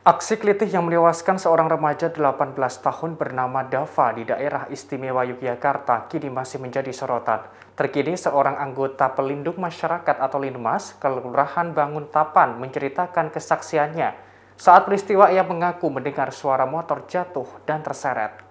Aksi kelitih yang menewaskan seorang remaja 18 tahun bernama Dava di daerah istimewa Yogyakarta kini masih menjadi sorotan. Terkini seorang anggota pelindung masyarakat atau Linmas, Kelurahan Bangun Tapan menceritakan kesaksiannya. Saat peristiwa ia mengaku mendengar suara motor jatuh dan terseret.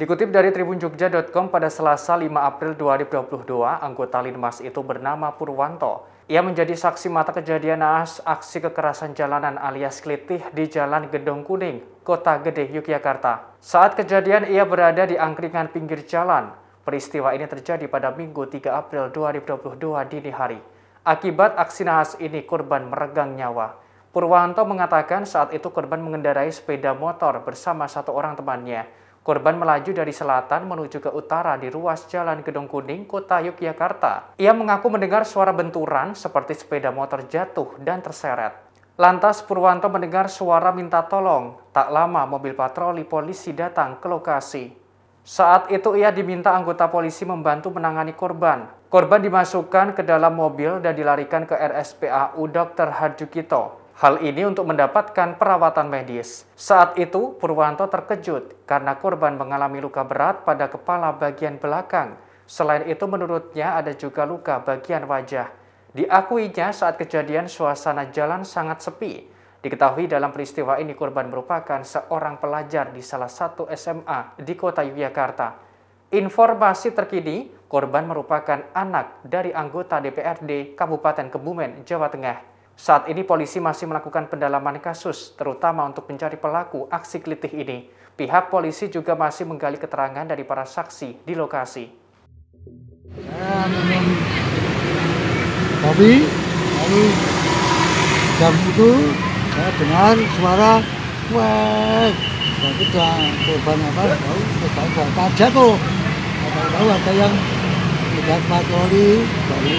Dikutip dari tribunjogja.com pada Selasa 5 April 2022, anggota Linmas itu bernama Purwanto. Ia menjadi saksi mata kejadian naas aksi kekerasan jalanan alias klitih di Jalan Gedong Kuning, Kota Gede, Yogyakarta. Saat kejadian ia berada di angkringan pinggir jalan. Peristiwa ini terjadi pada Minggu 3 April 2022 dini hari. Akibat aksi naas ini korban meregang nyawa. Purwanto mengatakan saat itu korban mengendarai sepeda motor bersama satu orang temannya. Korban melaju dari selatan menuju ke utara di ruas Jalan Gedung Kuning, Kota Yogyakarta. Ia mengaku mendengar suara benturan seperti sepeda motor jatuh dan terseret. Lantas Purwanto mendengar suara minta tolong. Tak lama mobil patroli polisi datang ke lokasi. Saat itu ia diminta anggota polisi membantu menangani korban. Korban dimasukkan ke dalam mobil dan dilarikan ke RSPAU Dr. Harjukito. Hal ini untuk mendapatkan perawatan medis. Saat itu, Purwanto terkejut karena korban mengalami luka berat pada kepala bagian belakang. Selain itu, menurutnya ada juga luka bagian wajah. Diakuinya saat kejadian suasana jalan sangat sepi. Diketahui dalam peristiwa ini korban merupakan seorang pelajar di salah satu SMA di kota Yogyakarta. Informasi terkini, korban merupakan anak dari anggota DPRD Kabupaten Kebumen, Jawa Tengah. Saat ini polisi masih melakukan pendalaman kasus, terutama untuk mencari pelaku aksi kelitih ini. Pihak polisi juga masih menggali keterangan dari para saksi di lokasi. Tapi, minum jam itu saya dengar suara wek. Dan itu korban apa, tahu, tahu, tahu, tajam tuh. Tahu-tahu ada yang tidak patroli dari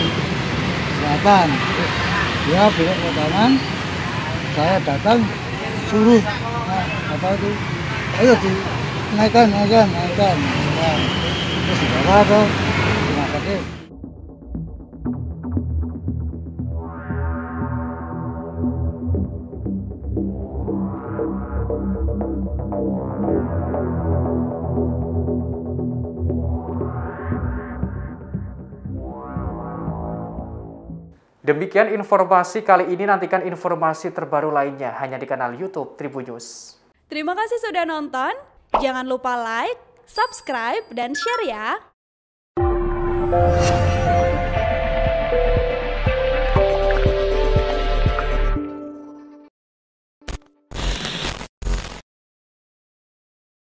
selatan. Terus Ya belok ke kanan saya datang suruh nah, apa itu ayo di naikkan naikkan naikkan nah, terus dibawa ke rumah sakit Thank Demikian informasi kali ini, nantikan informasi terbaru lainnya hanya di kanal Youtube Tribunnews. News. Terima kasih sudah nonton, jangan lupa like, subscribe, dan share ya!